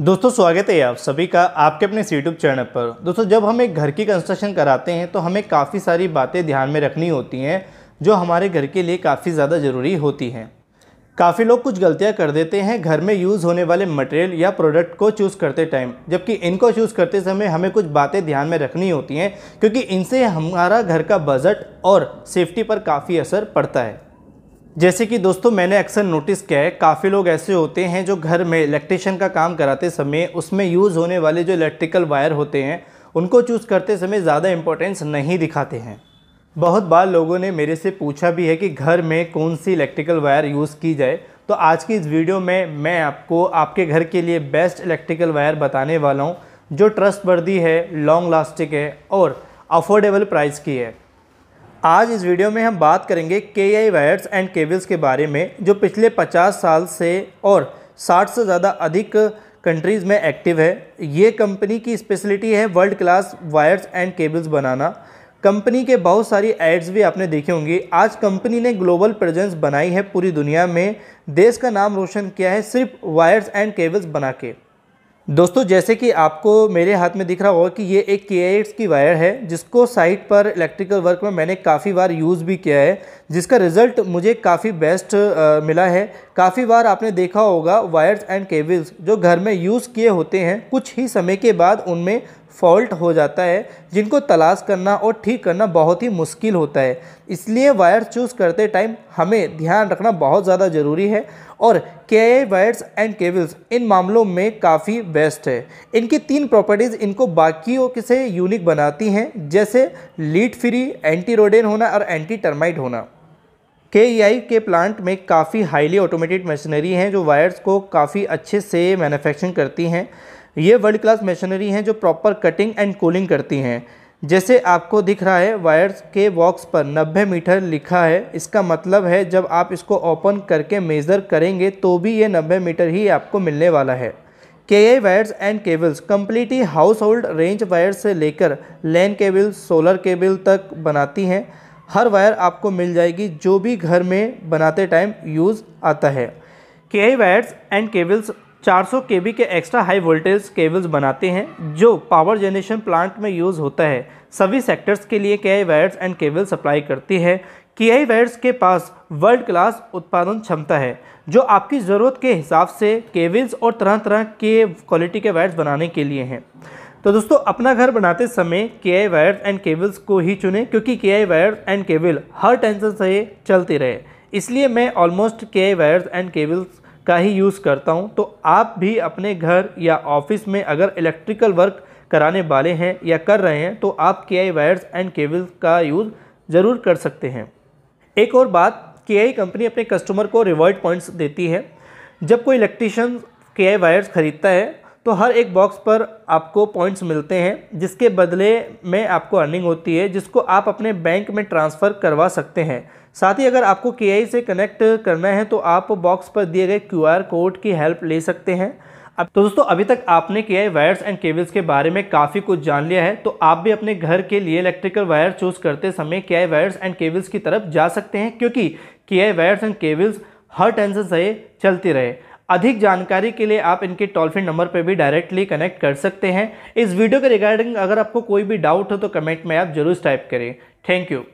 दोस्तों स्वागत है आप सभी का आपके अपने यूट्यूब चैनल पर दोस्तों जब हम एक घर की कंस्ट्रक्शन कराते हैं तो हमें काफ़ी सारी बातें ध्यान में रखनी होती हैं जो हमारे घर के लिए काफ़ी ज़्यादा ज़रूरी होती हैं काफ़ी लोग कुछ गलतियां कर देते हैं घर में यूज़ होने वाले मटेरियल या प्रोडक्ट को चूज़ करते टाइम जबकि इनको चूज़ करते समय हमें कुछ बातें ध्यान में रखनी होती हैं क्योंकि इनसे हमारा घर का बजट और सेफ्टी पर काफ़ी असर पड़ता है जैसे कि दोस्तों मैंने अक्सर नोटिस किया है काफ़ी लोग ऐसे होते हैं जो घर में इलेक्ट्रिशियन का काम कराते समय उसमें यूज़ होने वाले जो इलेक्ट्रिकल वायर होते हैं उनको चूज़ करते समय ज़्यादा इम्पोर्टेंस नहीं दिखाते हैं बहुत बार लोगों ने मेरे से पूछा भी है कि घर में कौन सी इलेक्ट्रिकल वायर यूज़ की जाए तो आज की इस वीडियो में मैं आपको आपके घर के लिए बेस्ट इलेक्ट्रिकल वायर बताने वाला हूँ जो ट्रस्ट वर्दी है लॉन्ग लास्टिक है और अफोर्डेबल प्राइस की है आज इस वीडियो में हम बात करेंगे के आई वायर्स एंड केबल्स के बारे में जो पिछले 50 साल से और 60 से ज़्यादा अधिक कंट्रीज़ में एक्टिव है ये कंपनी की स्पेशलिटी है world class wires and cables बनाना कंपनी के बहुत सारी एड्स भी आपने देखी होंगी आज कंपनी ने ग्लोबल प्रेजेंस बनाई है पूरी दुनिया में देश का नाम रोशन किया है सिर्फ वायर्स एंड केबल्स बना के दोस्तों जैसे कि आपको मेरे हाथ में दिख रहा होगा कि ये एक के की वायर है जिसको साइट पर इलेक्ट्रिकल वर्क में मैंने काफ़ी बार यूज़ भी किया है जिसका रिज़ल्ट मुझे काफ़ी बेस्ट आ, मिला है काफ़ी बार आपने देखा होगा वायर्स एंड केबल्स जो घर में यूज़ किए होते हैं कुछ ही समय के बाद उनमें फॉल्ट हो जाता है जिनको तलाश करना और ठीक करना बहुत ही मुश्किल होता है इसलिए वायर चूज़ करते टाइम हमें ध्यान रखना बहुत ज़्यादा ज़रूरी है और K I wires and cables इन मामलों में काफ़ी बेस्ट है इनकी तीन प्रॉपर्टीज़ इनको बाकियों से यूनिक बनाती हैं जैसे लीड फ्री एंटी रोडेन होना और एंटी टर्माइट होना के ई के प्लांट में काफ़ी हाईली ऑटोमेटेड मशीनरी हैं जो वायर्स को काफ़ी अच्छे से मैन्युफैक्चरिंग करती हैं ये वर्ल्ड क्लास मशीनरी हैं जो प्रॉपर कटिंग एंड कूलिंग करती हैं जैसे आपको दिख रहा है वायर्स के बॉक्स पर 90 मीटर लिखा है इसका मतलब है जब आप इसको ओपन करके मेज़र करेंगे तो भी ये 90 मीटर ही आपको मिलने वाला है K I wires and cables completely household range wires से लेकर लैन केबल सोलर केबल तक बनाती हैं हर वायर आपको मिल जाएगी जो भी घर में बनाते टाइम यूज़ आता है K I wires and cables 400 सौ के एक्स्ट्रा हाई वोल्टेज केबल्स बनाते हैं जो पावर जनरेशन प्लांट में यूज़ होता है सभी सेक्टर्स के लिए के वायर्स एंड केबल सप्लाई करती है के वायर्स के पास वर्ल्ड क्लास उत्पादन क्षमता है जो आपकी ज़रूरत के हिसाब से केबल्स और तरह तरह के क्वालिटी के वायर्स बनाने के लिए हैं तो दोस्तों अपना घर बनाते समय के आई वायर्स एंड केबल्स को ही चुने क्योंकि K I wires and cable हर टेंशन से चलते रहे इसलिए मैं ऑलमोस्ट के आई वायर्स एंड केबल्स का ही यूज़ करता हूँ तो आप भी अपने घर या ऑफिस में अगर इलेक्ट्रिकल वर्क कराने वाले हैं या कर रहे हैं तो आप K I wires and cables का यूज़ ज़रूर कर सकते हैं एक और बात के आई कंपनी अपने कस्टमर को रिवॉर्ड पॉइंट्स देती है जब कोई इलेक्ट्रिशन के आई वायर्स ख़रीदता है तो हर एक बॉक्स पर आपको पॉइंट्स मिलते हैं जिसके बदले में आपको अर्निंग होती है जिसको आप अपने बैंक में ट्रांसफ़र करवा सकते हैं साथ ही अगर आपको के से कनेक्ट करना है तो आप बॉक्स पर दिए गए क्यू कोड की हेल्प ले सकते हैं अब तो दोस्तों अभी तक आपने के आई वायर्स एंड केबल्स के बारे में काफ़ी कुछ जान लिया है तो आप भी अपने घर के लिए इलेक्ट्रिकल वायर चूज़ करते समय के आई वायर्स एंड केबल्स की तरफ जा सकते हैं क्योंकि K I wires and cables हर टेंशन से चलती रहे अधिक जानकारी के लिए आप इनके टोल फ्री नंबर पर भी डायरेक्टली कनेक्ट कर सकते हैं इस वीडियो के रिगार्डिंग अगर आपको कोई भी डाउट हो तो कमेंट में आप जरूर टाइप करें थैंक यू